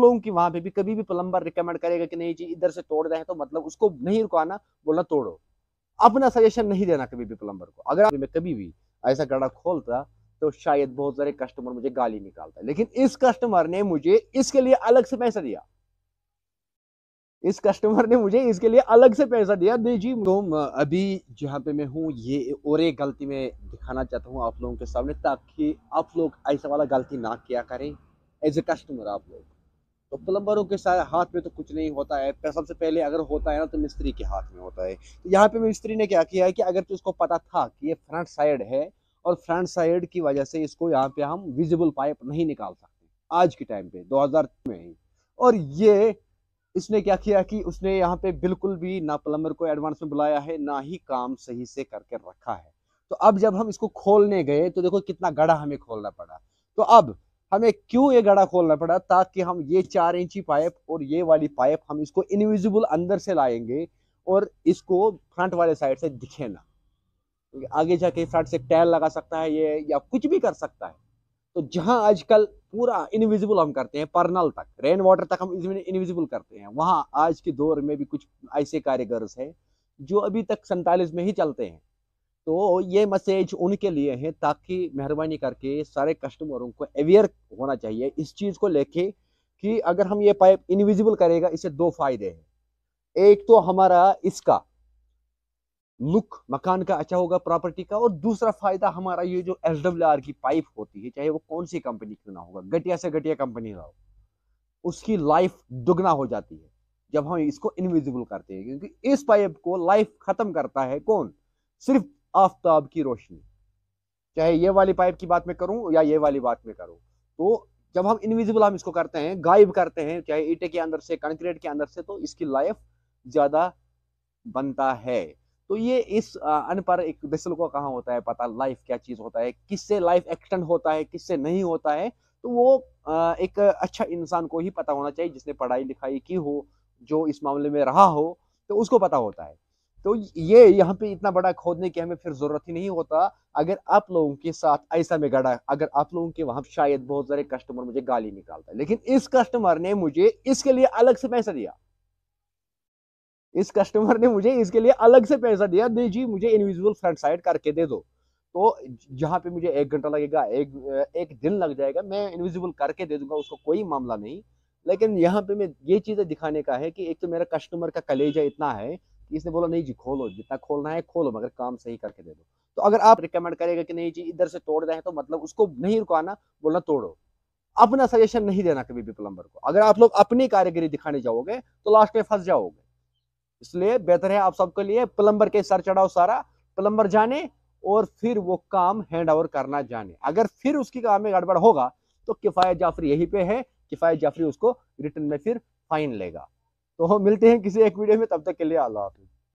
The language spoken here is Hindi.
लोगों की वहां पे भी कभी भी प्लम्बर रिकमेंड करेगा कि नहीं जी इधर से तोड़ रहे हैं तो मतलब उसको नहीं रुकाना बोलना तोड़ो अपना सजेशन नहीं देना कभी भी प्लम्बर को अगर मैं कभी भी ऐसा गड्ढा खोलता तो शायद बहुत सारे कस्टमर मुझे गाली निकालता लेकिन इस कस्टमर ने मुझे इसके लिए अलग से पैसा दिया इस कस्टमर ने मुझे इसके लिए अलग से पैसा दिया नहीं जी तो अभी जहाँ पे मैं हूँ ये और एक गलती में दिखाना चाहता हूँ आप लोगों के सामने ताकि आप लोग ऐसा वाला गलती ना किया करें एज ए कस्टमर आप लोग तो प्लम्बरों के साथ हाथ में तो कुछ नहीं होता है सबसे पहले अगर होता है ना तो मिस्त्री के हाथ में होता है तो यहाँ पे मिस्त्री ने क्या किया है कि अगर तो इसको पता था कि ये फ्रंट साइड है और फ्रंट साइड की वजह से इसको यहाँ पे हम विजिबल पाइप नहीं निकाल सकते आज के टाइम पे 2000 में ही और ये इसने क्या किया कि उसने यहाँ पे बिल्कुल भी ना प्लम्बर को एडवांस में बुलाया है ना ही काम सही से करके रखा है तो अब जब हम इसको खोलने गए तो देखो कितना गड़ा हमें खोलना पड़ा तो अब हमें क्यों ये गड़ा खोलना पड़ा ताकि हम ये चार इंची पाइप और ये वाली पाइप हम इसको इनविजिबल अंदर से लाएंगे और इसको फ्रंट वाले साइड से दिखे ना आगे जाके फ्रंट से टैल लगा सकता है ये या कुछ भी कर सकता है तो जहाँ आजकल पूरा इनविजिबल हम करते हैं परनल तक रेन वाटर तक हम इसमें इनविजिबल करते हैं वहाँ आज के दौर में भी कुछ ऐसे कारीगर हैं जो अभी तक सैंतालीस में ही चलते हैं तो ये मैसेज उनके लिए है ताकि मेहरबानी करके सारे कस्टमरों को अवेयर होना चाहिए इस चीज़ को लेके कि अगर हम ये पाइप इनविजिबल करेगा इसे दो फायदे हैं एक तो हमारा इसका लुक मकान का अच्छा होगा प्रॉपर्टी का और दूसरा फायदा हमारा ये जो एस की पाइप होती है चाहे वो कौन सी कंपनी क्यों ना होगा घटिया से घटिया कंपनी का हो उसकी लाइफ दुगना हो जाती है जब हम इसको इनविजिबल करते हैं क्योंकि इस पाइप को लाइफ खत्म करता है कौन सिर्फ आफ्ताब की रोशनी चाहे ये वाली पाइप की बात में करूं या ये वाली बात में करूं तो जब हम इनविजिबल हम इसको करते हैं गायब करते हैं चाहे ईटे के अंदर से कंक्रीट के अंदर से तो इसकी लाइफ ज़्यादा बनता है तो ये इस अन पर एक बिसल को कहा होता है पता लाइफ क्या चीज़ होता है किससे लाइफ एक्सटेंड होता है किससे नहीं होता है तो वो एक अच्छा इंसान को ही पता होना चाहिए जिसने पढ़ाई लिखाई की हो जो इस मामले में रहा हो तो उसको पता होता है तो ये यहाँ पे इतना बड़ा खोदने की हमें फिर जरूरत ही नहीं होता अगर आप लोगों के साथ ऐसा में गड़ा अगर आप लोगों के वहां शायद बहुत सारे कस्टमर मुझे गाली निकालता है लेकिन इस कस्टमर ने मुझे इसके लिए अलग से पैसा दिया इस कस्टमर ने मुझे इसके लिए अलग से पैसा दिया दे जी मुझे इनविजिबल फ्रंट साइड करके दे दो तो जहाँ पे मुझे एक घंटा लगेगा एक एक दिन लग जाएगा मैं इनविजिबल करके दे दूंगा उसको कोई मामला नहीं लेकिन यहाँ पे मैं ये चीज़ें दिखाने का है कि एक तो मेरा कस्टमर का कलेजा इतना है कि इसने बोला नहीं जी खोलो जितना खोलना है खोलो मगर काम सही करके दे दो तो अगर आप रिकमेंड करेगा कि नहीं जी इधर से तोड़ रहे हैं तो मतलब उसको नहीं रुकाना बोलना तोड़ो अपना सजेशन नहीं देना कभी भी प्लम्बर को अगर आप लोग अपनी कारीगरी दिखाने जाओगे तो लास्ट में फंस जाओगे इसलिए बेहतर है आप सबके लिए प्लम्बर के सर चढ़ाओ सारा प्लम्बर जाने और फिर वो काम हैंड ओवर करना जाने अगर फिर उसकी काम में गड़बड़ होगा तो किफ़ायत जाफरी यही पे है किफ़ायत जाफरी उसको रिटर्न में फिर फाइन लेगा तो हम मिलते हैं किसी एक वीडियो में तब तक के लिए अल्लाह हाफिज़